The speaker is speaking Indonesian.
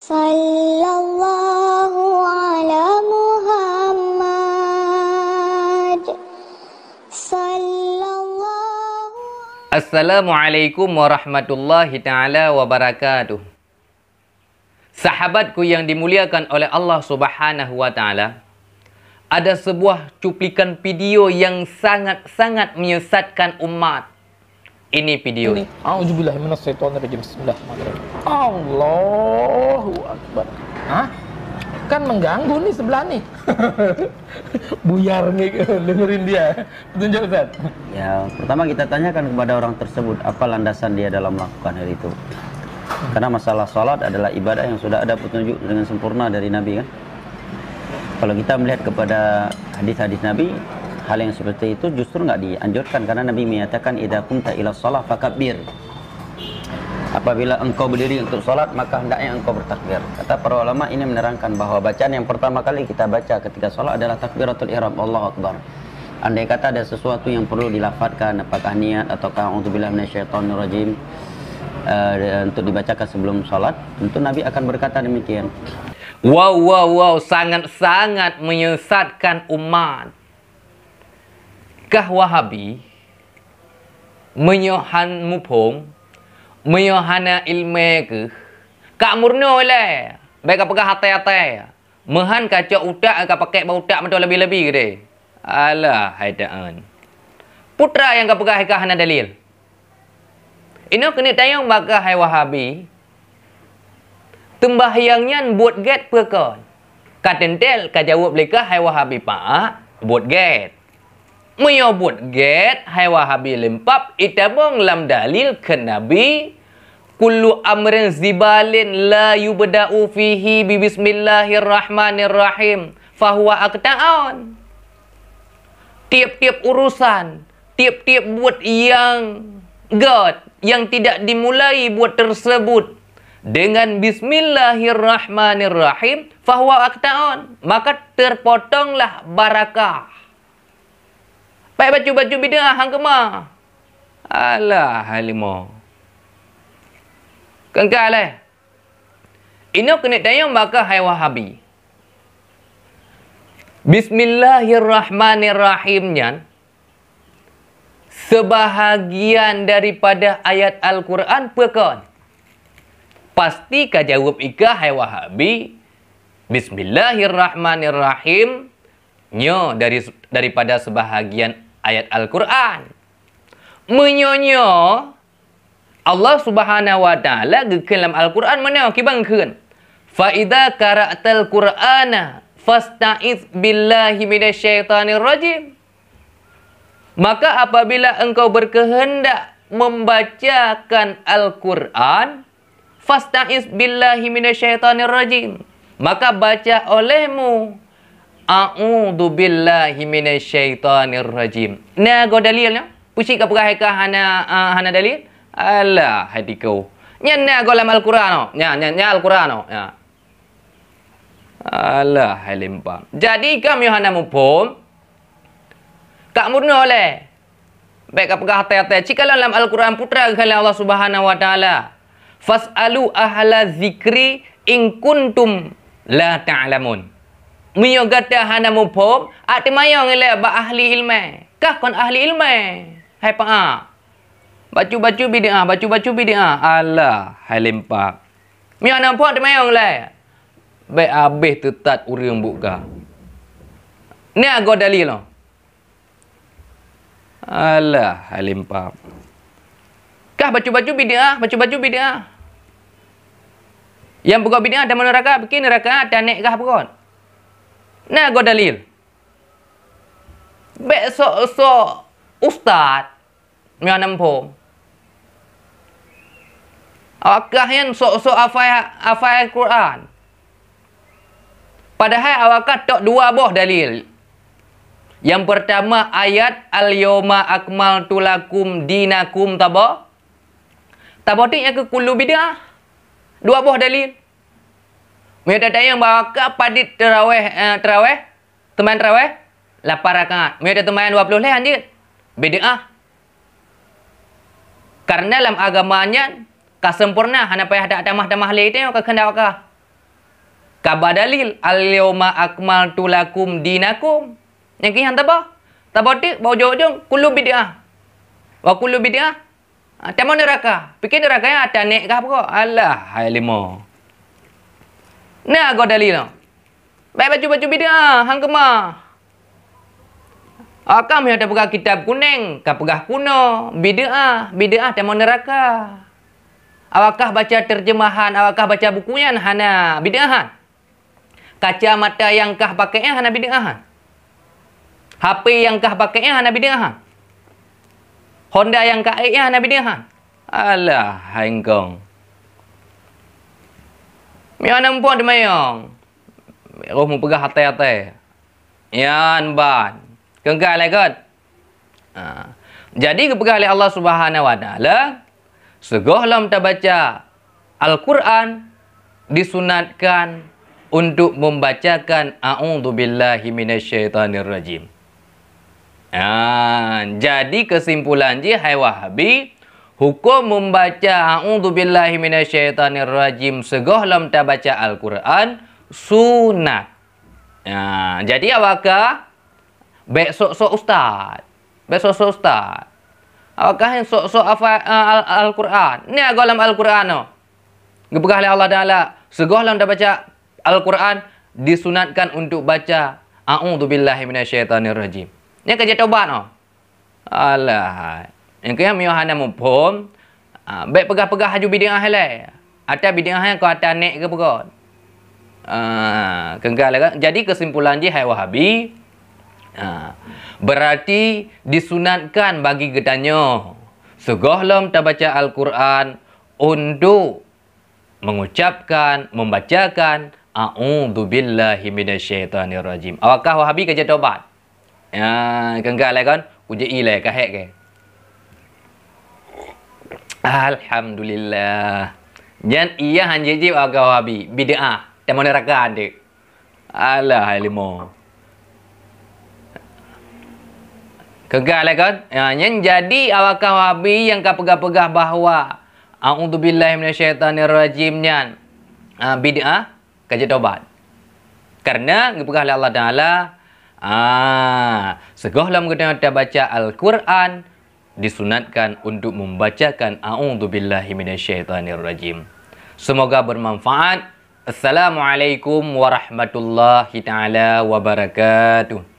sallallahu ala Muhammad sallallahu Assalamualaikum warahmatullahi taala wabarakatuh Sahabatku yang dimuliakan oleh Allah Subhanahu wa taala ada sebuah cuplikan video yang sangat-sangat menyesatkan umat ini video ini. Bismillahirrahmanirrahim. Hah? Kan mengganggu nih sebelah nih. Buyar nih dengerin dia. Tunjuk Ustaz. Ya, pertama kita tanyakan kepada orang tersebut apa landasan dia dalam melakukan hal itu. Karena masalah sholat adalah ibadah yang sudah ada petunjuk dengan sempurna dari Nabi kan. Kalau kita melihat kepada hadis-hadis Nabi, hal yang seperti itu justru nggak dianjurkan karena Nabi menyatakan idakum qumta ila sholat fakabir. Apabila engkau berdiri untuk sholat, maka hendaknya engkau bertakbir. Kata para ulama ini menerangkan bahwa bacaan yang pertama kali kita baca ketika sholat adalah takbiratul ihram, Allah Akbar. Andai kata ada sesuatu yang perlu dilafatkan, apakah niat ataukah untuk minasyaitonirrajim uh, untuk dibacakan sebelum sholat, tentu Nabi akan berkata demikian. Wow, wow, wow, sangat-sangat menyesatkan umat. Kah Wahabi menyohan mupung Meyohana ilme ke? Kak murni oleh, Baik kau pegang hati-hati. Mehan kacau utak kau pakai bau utak mentua lebih-lebih ke deh. Alah, hai Putra yang kau pegang hikah hana dalil. Ini kena tanya maka hai wahabi. Tembah yang nyan buat get perkon. Kak tentel, kau jawab leka hai wahabi pak. Buat get. menyebut get hai wahabi lempap itabung lam dalil ke nabi kullu amrin zibalin la yubda'u fihi bi bismillahirrahmanirrahim fahuwa akta'an tiap-tiap urusan tiap-tiap buat yang God yang tidak dimulai buat tersebut dengan bismillahirrahmanirrahim fahuwa akta'an maka terpotonglah barakah Baik baju-baju bidah lah, hang kemar. Alah halimo. Kengkal eh. Ino kena tanya baka hai wahabi. Bismillahirrahmanirrahimnya. Sebahagian daripada ayat Al-Quran pekon. Pastikah jawab ika hai wahabi. Bismillahirrahmanirrahim. Nyo dari daripada sebahagian ayat Al-Quran. Menyonyo Allah Subhanahu Wa Taala dalam Al-Quran mana kibang keun. Faida karatal Qur'ana fasta'iz billahi minasyaitonir rajim. Maka apabila engkau berkehendak membacakan Al-Qur'an, fasta'iz billahi minasyaitonir rajim. Maka baca olehmu A'udhu billahi minasyaitanir rajim. Nah, kau dalilnya? Pusik ke perah ke hana uh, hana dalil? Alah, hati kau. Nya na kau dalam Al-Quran. Nya nya nya Al-Quran. Ya. Alah, halimpam. Jadi kamu hana mupom. Kak murno oleh. Baik apakah hati-hati. Jika dalam Al-Quran putra kepada Allah Subhanahu wa taala. Fas'alu ahla zikri in kuntum la ta'lamun. Ta Mio gata hana mupom, at ah, mayong ile ba ahli ilmu. Kah kon ahli ilmu? Hai pa. Baca-baca bidia, baca-baca bidia. Allah, hai lempak. Mio nan puak de mayong le. Be abih tetat urang buka. Ni ago dalil lo. alah, hai lempak. Kah baca-baca bidia, baca-baca ah, Yang buka bidia ada raka, bikin raka ada nek kah bukan? Nah, gue dalil. Besok so ustad yang nampung. Awak kahian so sok afai afai Al-Quran. Padahal awak katok dua boh dalil. Yang pertama ayat al-yawma akmaltu lakum dinakum tabo. Tabo tu yang ke kulu bidah. Dua boh dalil. Mereka ada yang bawa ke padi terawih, eh, terawih, teman terawih, lapar rakaat. Mereka ada teman 20 leh anjir. Bid'ah. Karena dalam agamanya kasempurna hanya payah ada tamah-tamah leh itu ke kena wakah. Kabar dalil al-yawma akmaltu lakum dinakum. Yang kini hantaba. Tabati bau jauh-jauh kullu bid'ah. Wa kullu bid'ah. Ah. Tamu neraka. Pikir neraka yang ah, ada nek kah apa? Alah, hai lima. Nah kau dalil. Baik baju-baju bida, hang kemah. Ah, Akam yang ada pegah kitab kuning, ka pegah kuno, bid'ah, bid'ah dan neraka. Awakah baca terjemahan, awakah baca bukunya hana bid'ahan. Kaca mata yang kah pakai hana bid'ahan. HP yang kah pakai hana bid'ahan. Honda yang kah hana bid'ahan. Alah, hengkong. Mianam puan demayong. Roh mu pegah hati-hati. Yan ban. Kengkai lah eh, kan? Jadi kepegah oleh Allah Subhanahu wa taala segahlah kita baca Al-Quran disunatkan untuk membacakan a'udzu billahi minasyaitonir rajim. jadi kesimpulan je hai wahabi Hukum membaca A'udzubillahi minasyaitonirrajim segoh lam baca Al-Quran sunat. Nah, ya, jadi apakah besok-sok ustaz? Besok-sok ustaz. Apakah yang sok-sok eh, Al-Quran? Ni agak dalam Al-Quran no. Gebekah Allah Taala segoh lam baca Al-Quran disunatkan untuk baca A'udzubillahi minasyaitonirrajim. Ni kerja tobat no. Alah. Yang kaya miyo hana mumpum, ah, baik pegah-pegah haju bidang ahal lah. ada Atas bidang ahal kau atas nek ke pegah. Kengkak lah kan. Jadi kesimpulan je hai wahabi, ah, berarti disunatkan bagi getanyo. Segohlam baca Al-Quran untuk mengucapkan, membacakan A'udhu billahi minasyaitanirrajim. Awakah wahabi kerja taubat? Ya, kengkak lah kan. Kujai lah kahek ke. Alhamdulillah. Jan iya hanjeji aga wabi bid'ah teman neraka ade. Alah ilmu. Kegale kan? Ya, yang jadi awak wabi yang ka pegah-pegah bahwa a'udzubillahi minasyaitonirrajim nyan uh, ah, bid'ah kaji taubat. Karena ngepegahlah Allah Taala ah segahlah kita baca Al-Quran disunatkan untuk membacakan A'udzubillahi minasyaitonirrajim. Semoga bermanfaat. Assalamualaikum warahmatullahi taala wabarakatuh.